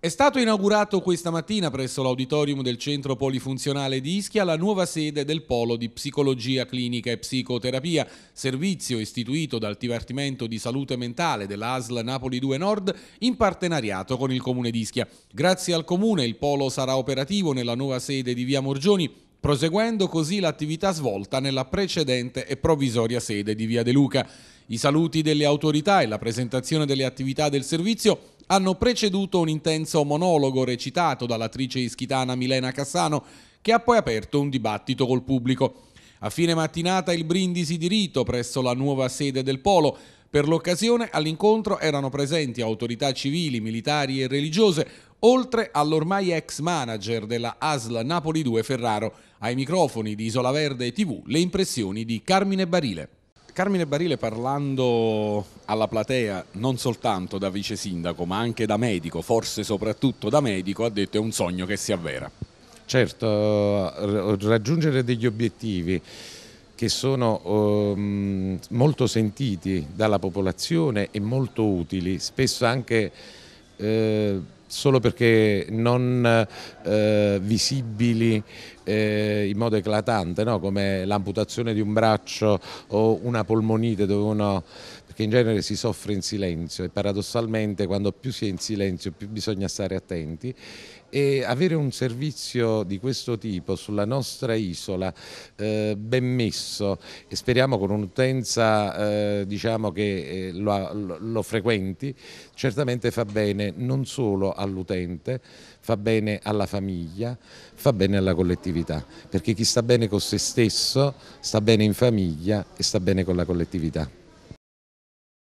È stato inaugurato questa mattina presso l'auditorium del Centro Polifunzionale di Ischia la nuova sede del Polo di Psicologia Clinica e Psicoterapia, servizio istituito dal Dipartimento di Salute Mentale dell'ASL Napoli 2 Nord in partenariato con il Comune di Ischia. Grazie al Comune il Polo sarà operativo nella nuova sede di Via Morgioni, proseguendo così l'attività svolta nella precedente e provvisoria sede di Via De Luca. I saluti delle autorità e la presentazione delle attività del servizio hanno preceduto un intenso monologo recitato dall'attrice ischitana Milena Cassano, che ha poi aperto un dibattito col pubblico. A fine mattinata il Brindisi di Rito presso la nuova sede del Polo. Per l'occasione all'incontro erano presenti autorità civili, militari e religiose, oltre all'ormai ex manager della ASL Napoli 2 Ferraro. Ai microfoni di Isola Verde TV le impressioni di Carmine Barile. Carmine Barile parlando alla platea non soltanto da vice sindaco ma anche da medico, forse soprattutto da medico, ha detto è un sogno che si avvera. Certo, eh, raggiungere degli obiettivi che sono ehm, molto sentiti dalla popolazione e molto utili, spesso anche eh, solo perché non eh, visibili eh, in modo eclatante, no? come l'amputazione di un braccio o una polmonite dove uno perché in genere si soffre in silenzio e paradossalmente quando più si è in silenzio più bisogna stare attenti e avere un servizio di questo tipo sulla nostra isola eh, ben messo e speriamo con un'utenza eh, diciamo che eh, lo, lo frequenti certamente fa bene non solo all'utente, fa bene alla famiglia, fa bene alla collettività, perché chi sta bene con se stesso sta bene in famiglia e sta bene con la collettività.